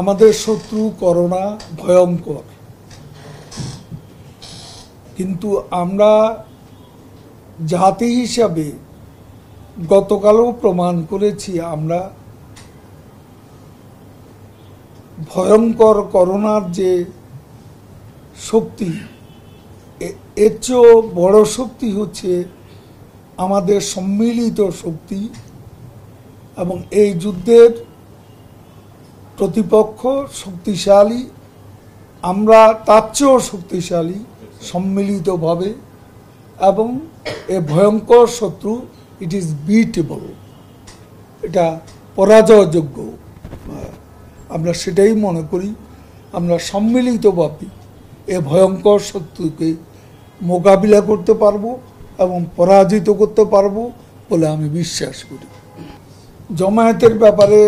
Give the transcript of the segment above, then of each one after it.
আমাদের শত্রু করোনা ভয়ঙ্কর কিন্তু আমরা জাতি হিসাবে গতকালও প্রমাণ করেছি আমরা ভয়ঙ্কর করোনার যে শক্তি এর চেয়েও বড় শক্তি হচ্ছে আমাদের সম্মিলিত শক্তি এবং এই যুদ্ধের প্রতিপক্ষ শক্তিশালী আমরা তার চেয়েও শক্তিশালী সম্মিলিতভাবে এবং এ ভয়ঙ্কর শত্রু ইট ইজ বিটেবল এটা পরাজয়যোগ্য আমরা সেটাই মনে করি আমরা সম্মিলিতভাবে এ ভয়ঙ্কর শত্রুকে মোকাবিলা করতে পারবো এবং পরাজিত করতে পারবো বলে আমি বিশ্বাস করি জমায়েতের ব্যাপারে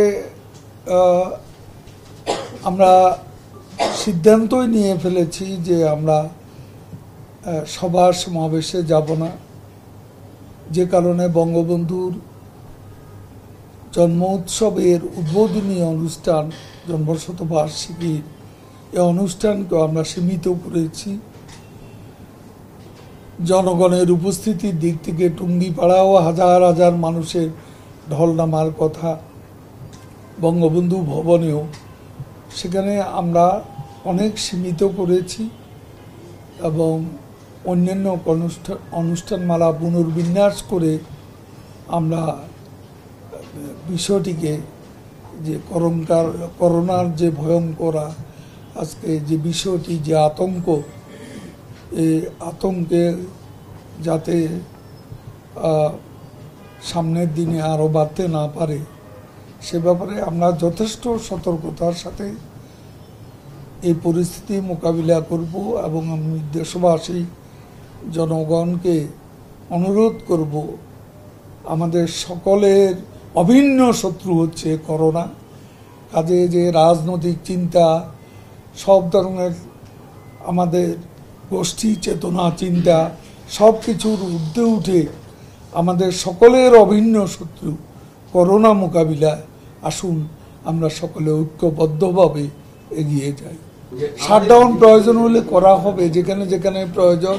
আমরা সিদ্ধান্তই নিয়ে ফেলেছি যে আমরা সভা সমাবেশে যাব না যে কারণে বঙ্গবন্ধুর জন্ম উৎসবের উদ্বোধনী অনুষ্ঠান জন্মশতবার্ষিকীর এ অনুষ্ঠানকেও আমরা সীমিত করেছি জনগণের উপস্থিতির দিক থেকে টুঙ্গিপাড়াও হাজার হাজার মানুষের ঢল নামার কথা বঙ্গবন্ধু ভবনেও সেখানে আমরা অনেক সীমিত করেছি এবং অন্যান্য অনুষ্ঠান অনুষ্ঠানমালা পুনর্বিন্যাস করে আমরা বিষয়টিকে যে করণকার করোনার যে ভয়ঙ্করা আজকে যে বিষয়টি যে আতঙ্ক এই আতঙ্কে যাতে সামনের দিনে আরও বাড়তে না পারে সে ব্যাপারে আমরা যথেষ্ট সতর্কতার সাথে এই পরিস্থিতি মোকাবিলা করব এবং আমি দেশবাসী জনগণকে অনুরোধ করব আমাদের সকলের অভিন্ন শত্রু হচ্ছে করোনা কাজে যে রাজনৈতিক চিন্তা সব ধরনের আমাদের গোষ্ঠী চেতনা চিন্তা সব কিছুর ঊর্ধ্বে উঠে আমাদের সকলের অভিন্ন শত্রু করোনা মোকাবিলায় আসুন আমরা সকলে ঐক্যবদ্ধভাবে এগিয়ে যাই শাটডাউন প্রয়োজন হলে করা হবে যেখানে যেখানে প্রয়োজন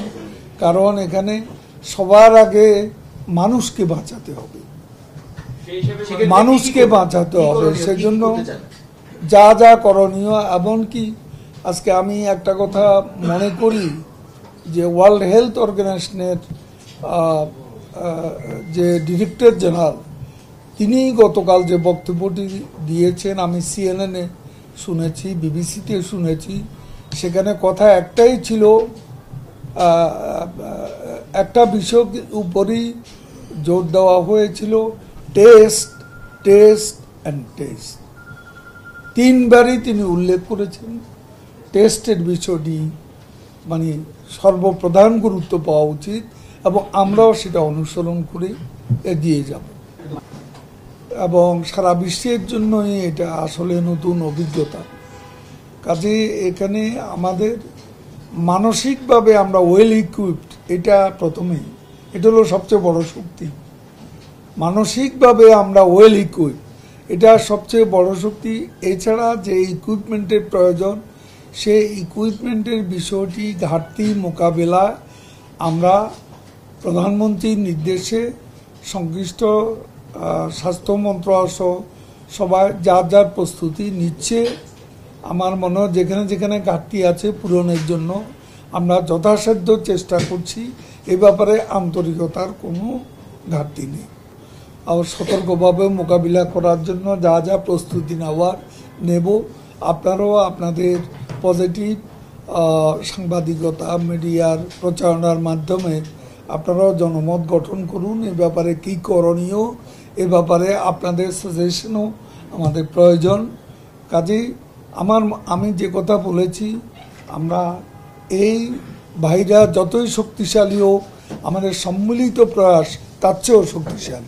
কারণ এখানে সবার আগে মানুষকে বাঁচাতে হবে মানুষকে বাঁচাতে হবে সেজন্য যা যা করণীয় এমনকি আজকে আমি একটা কথা মনে করি যে ওয়ার্ল্ড হেলথ অর্গানাইজেশনের যে ডিরেক্টর জেনারেল তিনি গতকাল যে বক্তব্যটি দিয়েছেন আমি সিএনএনে শুনেছি বিবিসিতে শুনেছি সেখানে কথা একটাই ছিল একটা বিষয় উপরই জোর দেওয়া হয়েছিল টেস্ট টেস্ট অ্যান্ড টেস্ট তিনবারই তিনি উল্লেখ করেছেন টেস্টের বিষয়টি মানে সর্বপ্রধান গুরুত্ব পাওয়া উচিত এবং আমরাও সেটা অনুসরণ করে এগিয়ে যাব এবং সারা বিশ্বের জন্যই এটা আসলে নতুন অভিজ্ঞতা কাজে এখানে আমাদের মানসিকভাবে আমরা ওয়েল ইকুইপড এটা প্রথমেই এটা হলো সবচেয়ে বড় শক্তি মানসিকভাবে আমরা ওয়েল ইকুইপ এটা সবচেয়ে বড় শক্তি এছাড়া যে ইকুইপমেন্টের প্রয়োজন সে ইকুইপমেন্টের বিষয়টি ঘাটতি মোকাবেলা আমরা প্রধানমন্ত্রীর নির্দেশে সংশ্লিষ্ট স্বাস্থ্য মন্ত্রণালয় সবাই যার যার প্রস্তুতি নিচ্ছে আমার মনে হয় যেখানে যেখানে ঘাটতি আছে পূরণের জন্য আমরা যথাসাধ্য চেষ্টা করছি এ ব্যাপারে আন্তরিকতার কোনো ঘাটতি নেই আর সতর্কভাবে মোকাবিলা করার জন্য যা যা প্রস্তুতি নেওয়ার নেব আপনারাও আপনাদের পজিটিভ সাংবাদিকতা মিডিয়ার প্রচারণার মাধ্যমে আপনারাও জনমত গঠন করুন এ ব্যাপারে কী করণীয় এ ব্যাপারে আপনাদের সাজেশনও আমাদের প্রয়োজন কাজেই আমার আমি যে কথা বলেছি আমরা এই ভাইরা যতই শক্তিশালী হোক আমাদের সম্মিলিত প্রয়াস তার চেয়েও শক্তিশালী